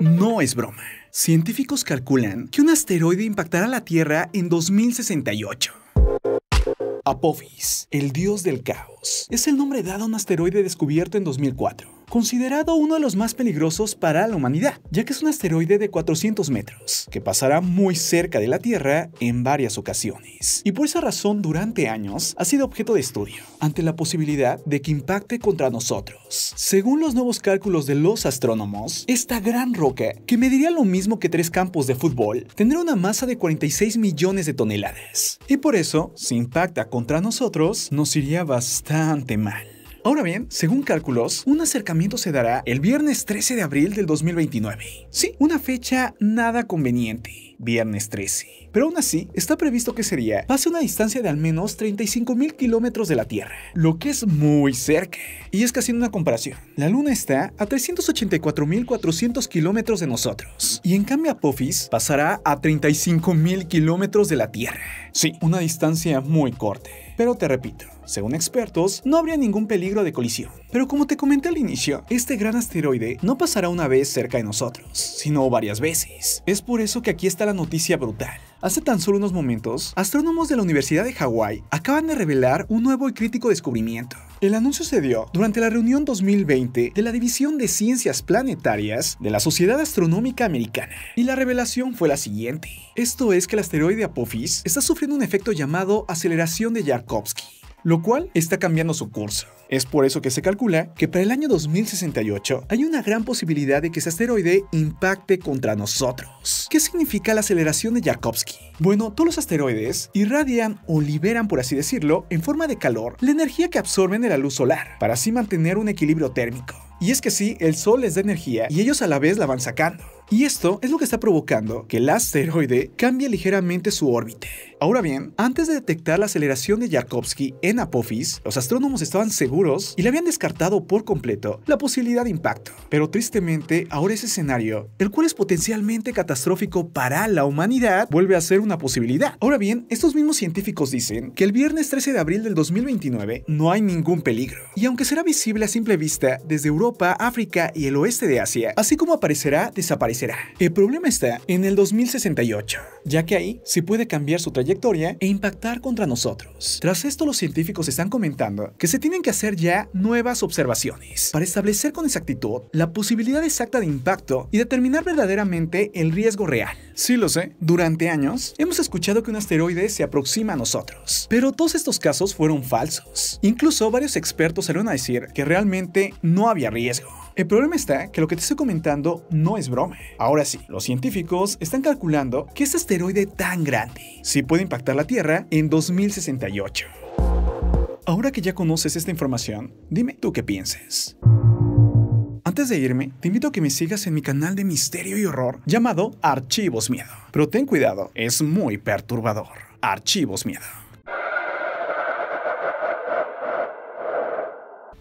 No es broma. Científicos calculan que un asteroide impactará la Tierra en 2068. Apophis, el dios del caos, es el nombre dado a un asteroide descubierto en 2004 considerado uno de los más peligrosos para la humanidad, ya que es un asteroide de 400 metros, que pasará muy cerca de la Tierra en varias ocasiones, y por esa razón durante años ha sido objeto de estudio, ante la posibilidad de que impacte contra nosotros. Según los nuevos cálculos de los astrónomos, esta gran roca, que mediría lo mismo que tres campos de fútbol, tendrá una masa de 46 millones de toneladas, y por eso, si impacta contra nosotros, nos iría bastante mal. Ahora bien, según cálculos, un acercamiento se dará el viernes 13 de abril del 2029. Sí, una fecha nada conveniente viernes 13. Pero aún así, está previsto que sería pase una distancia de al menos 35 mil kilómetros de la Tierra, lo que es muy cerca. Y es que haciendo una comparación, la Luna está a 384 400 kilómetros de nosotros, y en cambio Apophis pasará a mil kilómetros de la Tierra. Sí, una distancia muy corta. Pero te repito, según expertos, no habría ningún peligro de colisión. Pero como te comenté al inicio, este gran asteroide no pasará una vez cerca de nosotros, sino varias veces. Es por eso que aquí está la noticia brutal. Hace tan solo unos momentos, astrónomos de la Universidad de Hawái acaban de revelar un nuevo y crítico descubrimiento. El anuncio se dio durante la reunión 2020 de la División de Ciencias Planetarias de la Sociedad Astronómica Americana, y la revelación fue la siguiente. Esto es que el asteroide Apophis está sufriendo un efecto llamado aceleración de Yarkovsky, lo cual está cambiando su curso. Es por eso que se calcula que para el año 2068 hay una gran posibilidad de que ese asteroide impacte contra nosotros. ¿Qué significa la aceleración de Yakovsky? Bueno, todos los asteroides irradian o liberan, por así decirlo, en forma de calor, la energía que absorben de la luz solar, para así mantener un equilibrio térmico. Y es que sí, el sol les da energía y ellos a la vez la van sacando. Y esto es lo que está provocando que el asteroide cambie ligeramente su órbita. Ahora bien, antes de detectar la aceleración de Yarkovsky en Apophis, los astrónomos estaban seguros y le habían descartado por completo la posibilidad de impacto. Pero tristemente, ahora ese escenario, el cual es potencialmente catastrófico para la humanidad, vuelve a ser una posibilidad. Ahora bien, estos mismos científicos dicen que el viernes 13 de abril del 2029 no hay ningún peligro. Y aunque será visible a simple vista desde Europa, África y el oeste de Asia, así como aparecerá desaparecido el problema está en el 2068, ya que ahí se puede cambiar su trayectoria e impactar contra nosotros. Tras esto, los científicos están comentando que se tienen que hacer ya nuevas observaciones para establecer con exactitud la posibilidad exacta de impacto y determinar verdaderamente el riesgo real. Sí lo sé, durante años hemos escuchado que un asteroide se aproxima a nosotros, pero todos estos casos fueron falsos. Incluso varios expertos salieron a decir que realmente no había riesgo. El problema está que lo que te estoy comentando no es broma. Ahora sí, los científicos están calculando que este asteroide tan grande sí puede impactar la Tierra en 2068. Ahora que ya conoces esta información, dime tú qué piensas. Antes de irme, te invito a que me sigas en mi canal de misterio y horror llamado Archivos Miedo. Pero ten cuidado, es muy perturbador. Archivos Miedo.